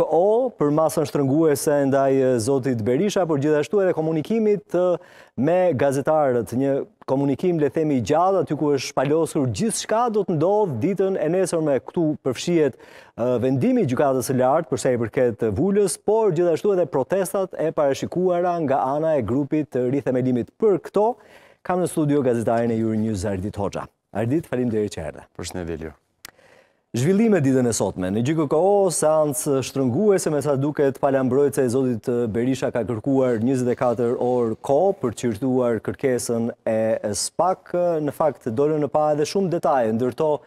KO për masën shtrënguese ndaj Zotit Berisha, por gjithashtu edhe komunikimit me gazetarët. Një komunikim le themi gjallë, aty ku është shpalosur gjithë shka do të ndodhë ditën e nesër me këtu përfshiet vendimi gjukatës e lartë përse i përket vullës, por gjithashtu edhe protestat e parashikuara nga ana e grupit të rithemelimit për këto, kam në studio gazetarën e njëzë, Ardit Hoxha. Ardit, falim dhe e që erdhe. Përshënë e veljo. Zhvillime ditën e sotme, në gjikë kohë, seancë shtrënguese me sa duket pala se e zotit Berisha ka kërkuar 24 orë ko për qyrtuar kërkesën e spak. Në fakt, dole në pa edhe shumë detaje, ndërto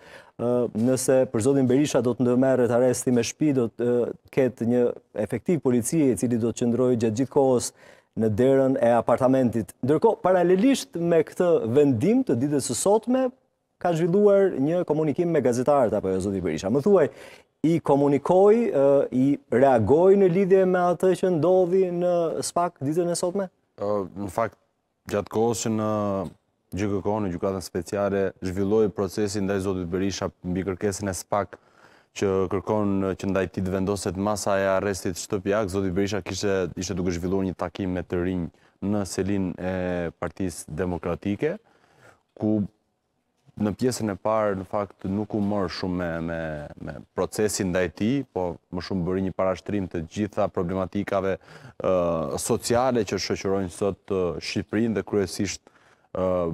nëse për zotin Berisha do të ndërmerë të aresti me shpi, do të ketë një efektiv policie e cili do të qëndrojë gjatë gjitë kohës në derën e apartamentit. Ndërko, paralelisht me këtë vendim të ditës e sotme, ka zhvilluar një komunikim me gazetarët apo jo zoti Berisha. Më thuaj, i komunikoi, i reagoj në lidhje me atë që ndodhi në Spak ditën e sotme? në fakt gjatë kohës në GJK në gjykatën speciale zhvilloi procesi ndaj zotit Berisha mbi kërkesën e Spak që kërkon që ndaj tij të vendoset masa e arrestit shtëpiak zoti Berisha kishte ishte duke zhvilluar një takim me të rinj në selin e Partisë Demokratike ku në pjesën e parë në fakt nuk u mërë shumë me, me, me procesin dhe ti, po më shumë bëri një parashtrim të gjitha problematikave sociale që shëqërojnë sot Shqiprin dhe kryesisht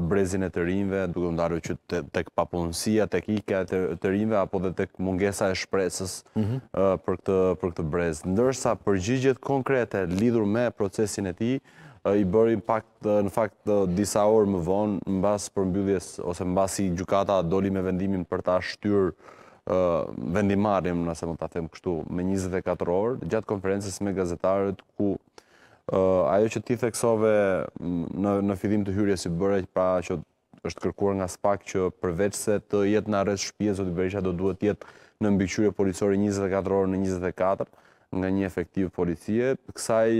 brezin e të rinjve, duke më darë që të, papunësia, këpapunësia, të kike të, rinjve, apo dhe të mungesa e shpresës mhm. për, këtë, për këtë brez. Ndërsa përgjigjet konkrete lidhur me procesin e ti, i bëri në fakt disa orë më vonë, në basë përmbylljes, ose në basë i gjukata doli me vendimin për ta shtyrë vendimarim, nëse më ta them kështu, me 24 orë, gjatë konferences me gazetarët, ku ajo që ti theksove në fidim të hyrje si bërë, pra që është kërkuar nga spak që përveç se të jetë në arrest shpje, zotë i Berisha do duhet jetë në mbiqyre policore 24 orë në 24, nga një efektiv policie, kësaj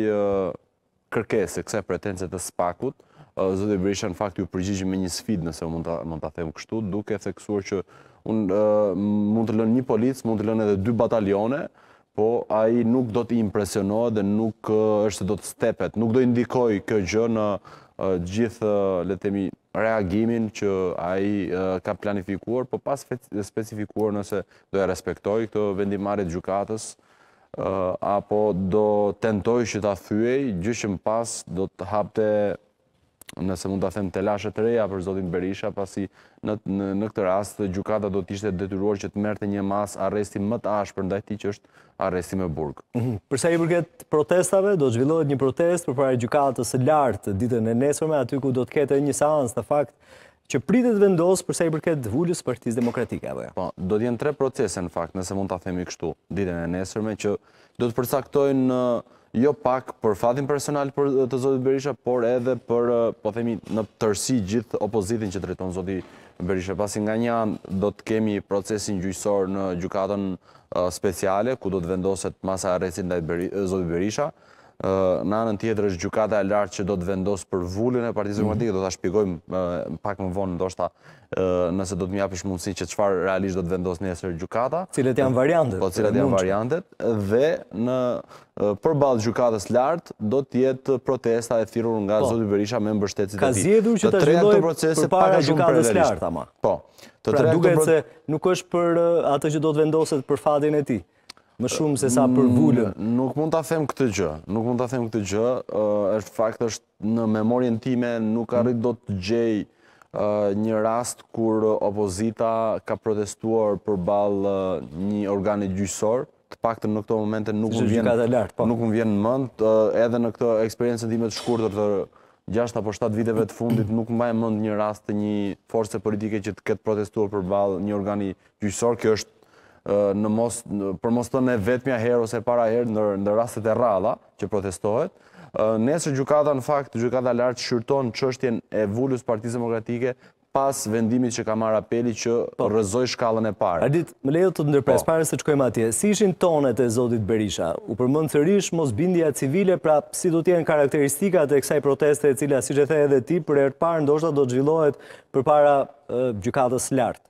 kërkese kësaj pretencë të Spakut, uh, zoti Berisha në fakt ju përgjigj me një sfidë nëse mund ta mund ta kështu, duke theksuar që un uh, mund të lënë një polic, mund të lënë edhe dy batalione, po ai nuk do të impresionohet dhe nuk uh, është se do të stepet, nuk do i ndikoj kjo gjë në gjithë le të themi reagimin që ai ka planifikuar, po pas specifikuar nëse do e respektoj këtë vendimarrje të gjykatës apo do tentoj që ta thyej, gjyshën pas do të hapte, nëse mund të them, telashe të reja për Zotin Berisha, pasi në, në, në këtë rast të gjukata do të ishte detyruar që të merte një mas arresti më të ashë për ndajti që është arresti me burg. Mhm. Përsa i përket protestave, do të zhvillohet një protest për pare gjukatës lartë ditën e nesërme, aty ku do të kete një seans, në fakt, që pritet vendosë përsa i përket vullës partiz demokratike. dhe. Jo? Po, do t'jen tre procese në fakt, nëse mund t'a themi kështu, ditën e nesërme, që do të përsaktojnë jo pak për fatin personal për të Zotit Berisha, por edhe për, po themi, në tërsi gjithë opozitin që të reton Zotit Berisha. Pasin nga një anë, do të kemi procesin gjyqësor në gjukatën speciale, ku do të vendoset masa arresin dhe Zotit Berisha, në anën tjetër është gjukata e lartë që do të vendosë për vullin e partijës mhm. demokratike, do të shpigojmë pak më vonë ndoshta nëse do të mjapish mundësi që qëfar realisht do të vendosë njësër gjukata. Cilet janë variantet. Po, cilet janë variantet. Dhe në përbalë gjukatës lartë, do të jetë protesta e thirur nga po. Zotë Berisha me më e ti. Ka zjedur që të zhdoj për para gjukatës lartë, ama. Po. Pra duke se nuk është për atë që do të vendosët për fatin e ti më shumë se sa për vullë. Nuk mund ta them këtë gjë, nuk mund ta them këtë gjë, është fakt është në memorien time nuk arrit dot të gjej një rast kur opozita ka protestuar përballë një organi gjyqësor, të paktën në këto momente nuk më vjen po. nuk më vjen në mend, edhe në këtë eksperiencë time të shkurtër të 6 apo 7 viteve të fundit nuk mbaj mend një rast të një force politike që të ketë protestuar përballë një organi gjyqësor, kjo është në mos, për mos të në vetëmja herë ose para herë në, në rastet e rralla që protestohet. Nesër gjukata në fakt, gjukata lartë shyrton qështjen e vullus Partizë demokratike pas vendimit që ka marrë apeli që po. rëzoj shkallën e parë. Ardit, me lejo të të ndërpres, po, se të qkojmë atje, si ishin tonet e Zodit Berisha? U përmëndë të rish, mos bindja civile, pra si do tjenë karakteristikat e kësaj proteste e cila, si që the edhe ti, për e rëtë parë, ndoshta do të zhvillohet për para e, gjukatës lartë?